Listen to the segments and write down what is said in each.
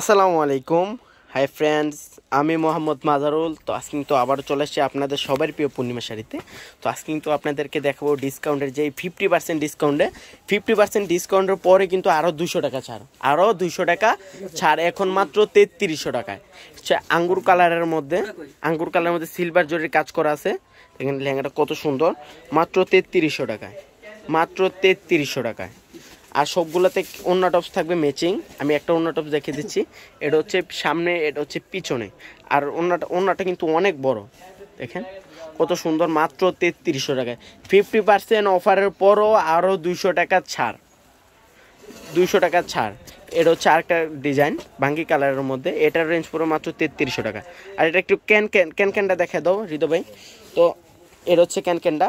আসসালামু আলাইকুম hi friends আমি মোহাম্মদ মাজারুল তো আজ কিন্তু আবারও চলে এসেছি আপনাদের সবার প্রিয় পূর্ণিমা শাড়িতে তো আজ কিন্তু আপনাদেরকে দেখাবো ডিসকাউন্টের যে ফিফটি পার্সেন্ট ডিসকাউন্টে ফিফটি পার্সেন্ট ডিসকাউন্টের পরে কিন্তু আরও দুশো টাকা ছাড় আরও দুশো টাকা ছাড় এখন মাত্র তেত্রিশশো টাকায় আঙ্গুর কালারের মধ্যে আঙ্গুর কালারের মধ্যে সিলভার জরির কাজ করা আছে এখানে লেহেঙ্গাটা কত সুন্দর মাত্র তেত্রিশশো টাকায় মাত্র তেত্রিশশো টাকায় আর সবগুলোতে অন্য টপস থাকবে ম্যাচিং আমি একটা অন্য টপস দেখে দিচ্ছি এটা হচ্ছে সামনে এটা হচ্ছে পিছনে আর অন্যটা অন্যটা কিন্তু অনেক বড় দেখেন কত সুন্দর মাত্র তেত্রিশশো টাকায় ফিফটি পার্সেন্ট অফারের পরও আরও দুইশো টাকা ছাড় দুইশো টাকা ছাড় এটা হচ্ছে আরেকটা ডিজাইন ভাঙ্গি কালারের মধ্যে এটার রেঞ্জ পুরো মাত্র তেত্রিশশো টাকা আর এটা একটু ক্যান ক্যান ক্যান ক্যানটা দেখা দাও হৃদয় ভাই তো এর হচ্ছে ক্যানকেনটা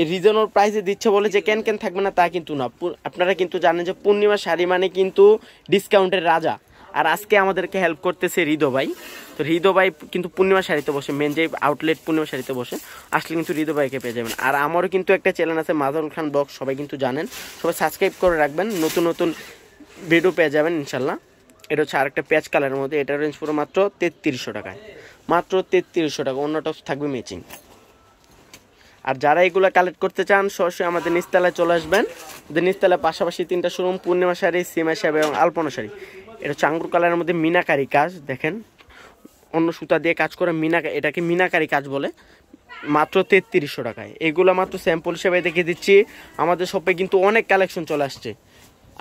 এই রিজনাল প্রাইসে দিচ্ছে বলে যে ক্যানকেন থাকবে না তা কিন্তু না আপনারা কিন্তু জানেন যে পূর্ণিমা শাড়ি মানে কিন্তু ডিসকাউন্টের রাজা আর আজকে আমাদেরকে হেল্প করতেছে হৃদয় ভাই তো হৃদয় ভাই কিন্তু পূর্ণিমা শাড়িতে বসে মেন যে আউটলেট পূর্ণিমা শাড়িতে বসে আসলে কিন্তু হৃদয় ভাইকে পেয়ে যাবেন আর আমারও কিন্তু একটা চ্যানেল আছে মাদন খান বক্স সবাই কিন্তু জানেন সবাই সাবস্ক্রাইব করে রাখবেন নতুন নতুন ভিডিও পেয়ে যাবেন ইনশাল্লাহ এটা হচ্ছে আরেকটা প্যাচ কালারের মধ্যে এটা রেঞ্জ পুরো মাত্র তেত্রিশশো টাকায় মাত্র তেত্রিশশো টাকা অন্যটা থাকবে মেচিং আর যারা এগুলো কালেক্ট করতে চান সরাসরি আমাদের নিস্তালায় চলে আসবেন নিস্তালার পাশাপাশি তিনটা শোরুম পূর্ণিমা শাড়ি সিমা শাড়ি এবং আলপনা শাড়ি এটা চাঙ্গুর কালারের মধ্যে মিনাকারি কাজ দেখেন অন্য সুতা দিয়ে কাজ করে মিনা এটাকে মিনাকারি কাজ বলে মাত্র তেত্রিশশো টাকায় এগুলো মাত্র স্যাম্পল হিসেবে দেখে দিচ্ছি আমাদের শপে কিন্তু অনেক কালেকশন চলে আসছে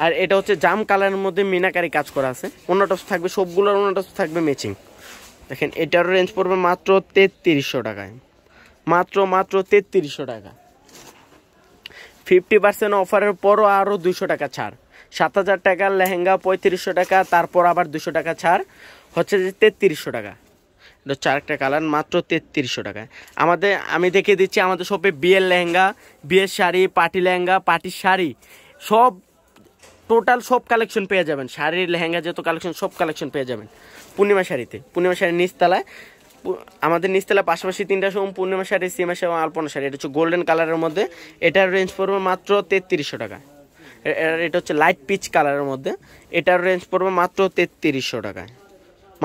আর এটা হচ্ছে জাম কালারের মধ্যে মিনাকারি কাজ করা আছে অন্যটা থাকবে সবগুলোর অন্যটা থাকবে ম্যাচিং দেখেন এটারও রেঞ্জ পড়বে মাত্র তেত্রিশশো টাকায় মাত্র মাত্র তেত্রিশশো টাকা ফিফটি পার্সেন্ট অফারের পরও আরও দুশো টাকা ছাড় সাত হাজার টাকার লেহেঙ্গা পঁয়ত্রিশশো টাকা তারপর আবার দুশো টাকা ছাড় হচ্ছে যে তেত্রিশশো টাকা এটা চার একটা কালার মাত্র তেত্রিশশো টাকা আমাদের আমি দেখে দিচ্ছি আমাদের সবে বিয়ের লেহেঙ্গা বিয়ের শাড়ি পার্টি লেহেঙ্গা পার্টির শাড়ি সব টোটাল সব কালেকশন পেয়ে যাবেন শাড়ির লেহেঙ্গা যেহেতু কালেকশন সব কালেকশন পেয়ে যাবেন পূর্ণিমা শাড়িতে পূর্ণিমা শাড়ির নিচতলায় আমাদের নিস্তলা পাশাপাশি তিনটা সময় পূর্ণিমা শাড়ি সিমা শাড়ি এবং আলপনা শাড়ি এটা হচ্ছে গোল্ডেন কালারের মধ্যে এটার রেঞ্জ পড়বে মাত্র তেত্রিশশো টাকা এটা হচ্ছে লাইট পিচ কালারের মধ্যে এটার রেঞ্জ পড়বে মাত্র তেত্রিশশো টাকায়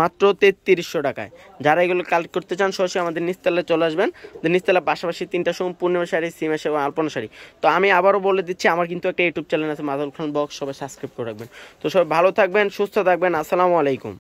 মাত্র তেত্রিশশো টাকায় যারা এগুলো কালেক্ট করতে চান সরাসরি আমাদের নিস্তলায় চলে আসবেন নিস্তলা পাশাপাশি তিনটা সময় পূর্ণিমা শাড়ি সিমা শাড়ি আলপনা শাড়ি তো আমি আবারও বলে দিচ্ছি আমার কিন্তু একটা ইউটিউব চ্যানেল আছে মাদুল খান বক্স সবাই সাবস্ক্রাইব করে রাখবেন তো সবাই ভালো থাকবেন সুস্থ থাকবেন আসসালামু আলাইকুম